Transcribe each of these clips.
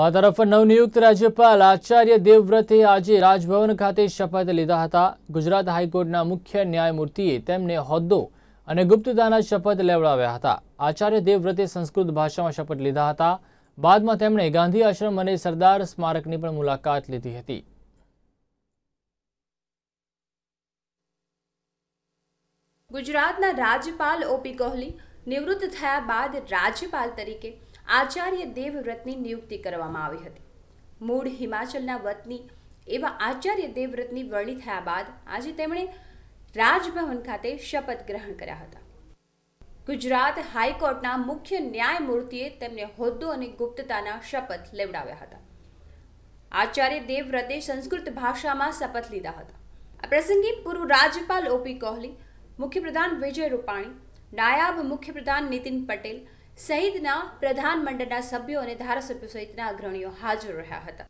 તો તરફ નવનિયુક્ત રાજ્યપાલ આચાર્ય દેવવ્રતે આજે રાજભવન ખાતે શપથ લીધા હતા ગુજરાત હાઈકોર્ટના મુખ્ય ન્યાયમૂર્તિએ તેમને હોદ્દો અને ગુપ્તતાના શપથ લેવડાવ્યા હતા આચાર્ય દેવવ્રતે સંસ્કૃત ભાષામાં શપથ લીધા હતા બાદમાં તેમણે ગાંધી આશ્રમ અને સરદાર સ્મારકની પણ મુલાકાત લીધી હતી ગુજરાતના રાજ્યપાલ ઓપી કોહલી નિવૃત્ત થયા બાદ રાજ્યપાલ તરીકે આચાર્ય દેવવ્રતની નિયુક્તિ કરવામાં આવી હતી મૂળ હિમાચલના વતની એવા આચાર્ય દેવવ્રતની વરણી થયા બાદ આજે તેમણે રાજભવન ખાતે શપથ ગ્રહણ કર્યા હતા ગુજરાત હાઈકોર્ટના મુખ્ય ન્યાયમૂર્તિએ તેમને હોદ્દો અને ગુપ્તતાના શપથ લેવડાવ્યા હતા આચાર્ય દેવવ્રતે સંસ્કૃત ભાષામાં શપથ લીધા હતા આ પ્રસંગે પૂર્વ રાજ્યપાલ ઓપી કોહલી મુખ્યપ્રધાન વિજય રૂપાણી નાયબ મુખ્યપ્રધાન નીતિન પટેલ સહિતના મંડળના સભ્યો અને ધારાસભ્યો સહિતના અગ્રણીઓ હાજર રહ્યા હતા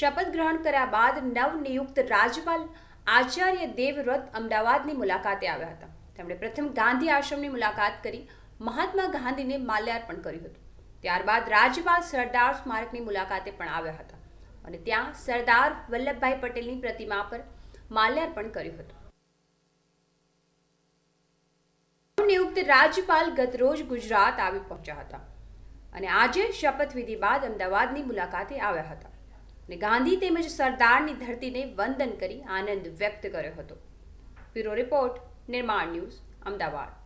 શપથ ગ્રહણ કર્યા બાદ નવનિયુક્ત રાજ્યપાલ આચાર્ય દેવવ્રત અમદાવાદની મુલાકાતે આવ્યા હતા તેમણે પ્રથમ ગાંધી આશ્રમની મુલાકાત કરી મહાત્મા ગાંધીને માલ્યાર્પણ કર્યું હતું ત્યારબાદ રાજ્યપાલ સરદાર સ્મારકની મુલાકાતે પણ આવ્યા હતા અને ત્યાં સરદાર વલ્લભભાઈ પટેલની પ્રતિમા પર માલ્યાર્પણ કર્યું હતું નિયુક્ત રાજ્યપાલ ગતરોજ ગુજરાત આવી પહોંચ્યા હતા અને આજે શપથવિધિ બાદ અમદાવાદની મુલાકાતે આવ્યા હતા અને ગાંધી તેમજ સરદારની ધરતીને વંદન કરી આનંદ વ્યક્ત કર્યો હતો બ્યુરો રિપોર્ટ નિર્માણ ન્યૂઝ અમદાવાદ